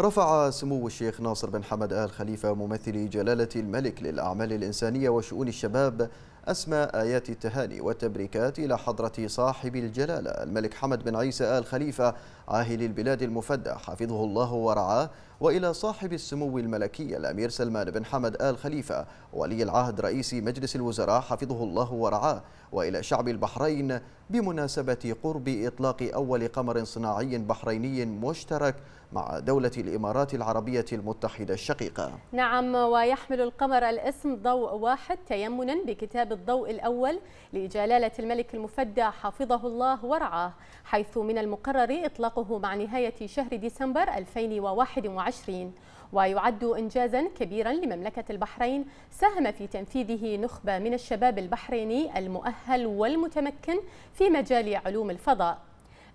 رفع سمو الشيخ ناصر بن حمد آل خليفة ممثل جلالة الملك للأعمال الإنسانية وشؤون الشباب أسمى آيات التهاني والتبريكات إلى حضرة صاحب الجلالة الملك حمد بن عيسى آل خليفة عاهل البلاد المفدى حفظه الله ورعاه وإلى صاحب السمو الملكي الأمير سلمان بن حمد آل خليفة ولي العهد رئيس مجلس الوزراء حفظه الله ورعاه وإلى شعب البحرين بمناسبة قرب إطلاق أول قمر صناعي بحريني مشترك مع دولة الإمارات العربية المتحدة الشقيقة نعم ويحمل القمر الاسم ضوء واحد تيمنا بكتاب الضوء الأول لجلالة الملك المفدى حفظه الله ورعاه حيث من المقرر إطلاق تحققه مع نهاية شهر ديسمبر 2021 ويعد إنجازا كبيرا لمملكة البحرين ساهم في تنفيذه نخبة من الشباب البحريني المؤهل والمتمكن في مجال علوم الفضاء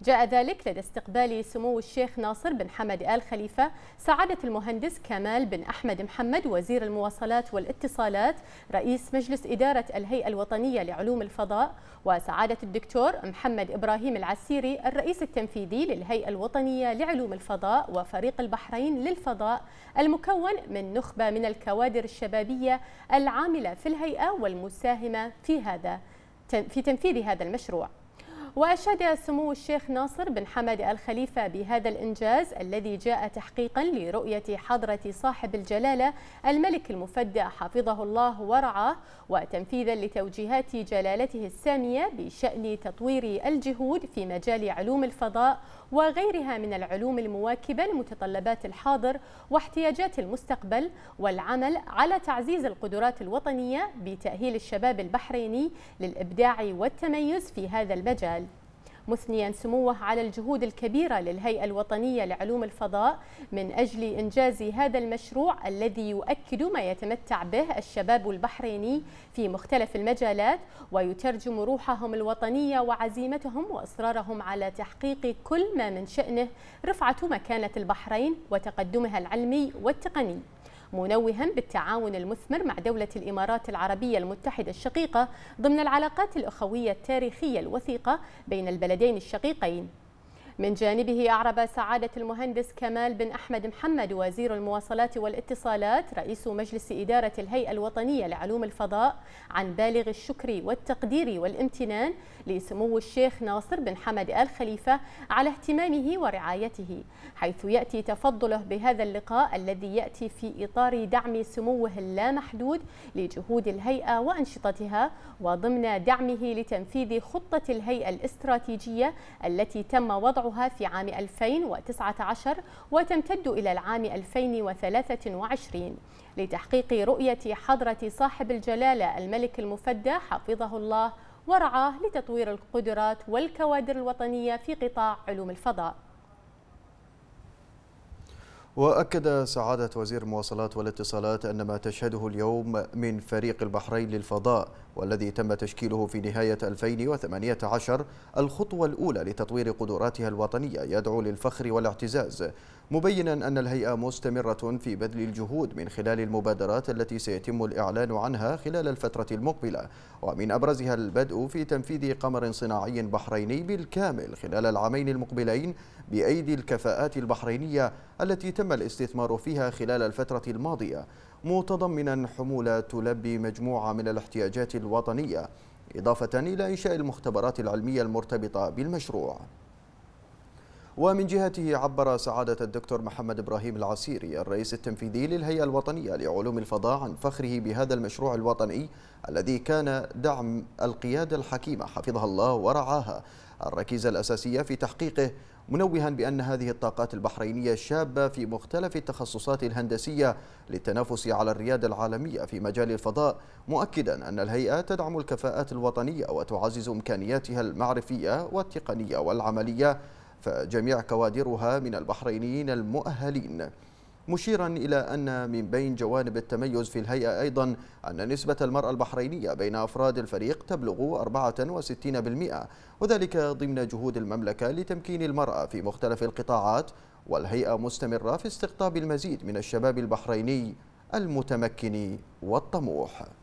جاء ذلك لدى استقبال سمو الشيخ ناصر بن حمد آل خليفة سعادة المهندس كمال بن أحمد محمد وزير المواصلات والاتصالات رئيس مجلس إدارة الهيئة الوطنية لعلوم الفضاء وسعادة الدكتور محمد إبراهيم العسيري الرئيس التنفيذي للهيئة الوطنية لعلوم الفضاء وفريق البحرين للفضاء المكون من نخبة من الكوادر الشبابية العاملة في الهيئة والمساهمة في هذا في تنفيذ هذا المشروع وأشاد سمو الشيخ ناصر بن حمد الخليفة بهذا الإنجاز الذي جاء تحقيقا لرؤية حضرة صاحب الجلالة الملك المفدى حفظه الله ورعاه وتنفيذا لتوجيهات جلالته السامية بشأن تطوير الجهود في مجال علوم الفضاء وغيرها من العلوم المواكبة لمتطلبات الحاضر واحتياجات المستقبل والعمل على تعزيز القدرات الوطنية بتأهيل الشباب البحريني للإبداع والتميز في هذا المجال مثنيا سموه على الجهود الكبيرة للهيئة الوطنية لعلوم الفضاء من أجل إنجاز هذا المشروع الذي يؤكد ما يتمتع به الشباب البحريني في مختلف المجالات ويترجم روحهم الوطنية وعزيمتهم وإصرارهم على تحقيق كل ما من شأنه رفعة مكانة البحرين وتقدمها العلمي والتقني منوها بالتعاون المثمر مع دولة الإمارات العربية المتحدة الشقيقة ضمن العلاقات الأخوية التاريخية الوثيقة بين البلدين الشقيقين من جانبه أعرب سعادة المهندس كمال بن أحمد محمد وزير المواصلات والاتصالات رئيس مجلس إدارة الهيئة الوطنية لعلوم الفضاء عن بالغ الشكر والتقدير والامتنان لسمو الشيخ ناصر بن حمد آل خليفة على اهتمامه ورعايته حيث يأتي تفضله بهذا اللقاء الذي يأتي في إطار دعم سموه اللامحدود لجهود الهيئة وأنشطتها وضمن دعمه لتنفيذ خطة الهيئة الاستراتيجية التي تم وضع وضعها في عام 2019 وتمتد إلى العام 2023 لتحقيق رؤية حضرة صاحب الجلالة الملك المفدى حفظه الله ورعاه لتطوير القدرات والكوادر الوطنية في قطاع علوم الفضاء وأكد سعادة وزير المواصلات والاتصالات أن ما تشهده اليوم من فريق البحرين للفضاء والذي تم تشكيله في نهاية 2018 الخطوة الأولى لتطوير قدراتها الوطنية يدعو للفخر والاعتزاز مبينا أن الهيئة مستمرة في بذل الجهود من خلال المبادرات التي سيتم الإعلان عنها خلال الفترة المقبلة ومن أبرزها البدء في تنفيذ قمر صناعي بحريني بالكامل خلال العامين المقبلين بأيدي الكفاءات البحرينية التي تم الاستثمار فيها خلال الفترة الماضية متضمنا حمولة تلبي مجموعة من الاحتياجات الوطنية إضافة إلى إنشاء المختبرات العلمية المرتبطة بالمشروع ومن جهته عبر سعادة الدكتور محمد إبراهيم العسيري الرئيس التنفيذي للهيئة الوطنية لعلوم الفضاء عن فخره بهذا المشروع الوطني الذي كان دعم القيادة الحكيمة حفظها الله ورعاها الركيزة الأساسية في تحقيقه منوها بأن هذه الطاقات البحرينية الشابة في مختلف التخصصات الهندسية للتنافس على الريادة العالمية في مجال الفضاء مؤكدا أن الهيئة تدعم الكفاءات الوطنية وتعزز إمكانياتها المعرفية والتقنية والعملية فجميع كوادرها من البحرينيين المؤهلين مشيرا إلى أن من بين جوانب التميز في الهيئة أيضا أن نسبة المرأة البحرينية بين أفراد الفريق تبلغ 64% وذلك ضمن جهود المملكة لتمكين المرأة في مختلف القطاعات والهيئة مستمرة في استقطاب المزيد من الشباب البحريني المتمكن والطموح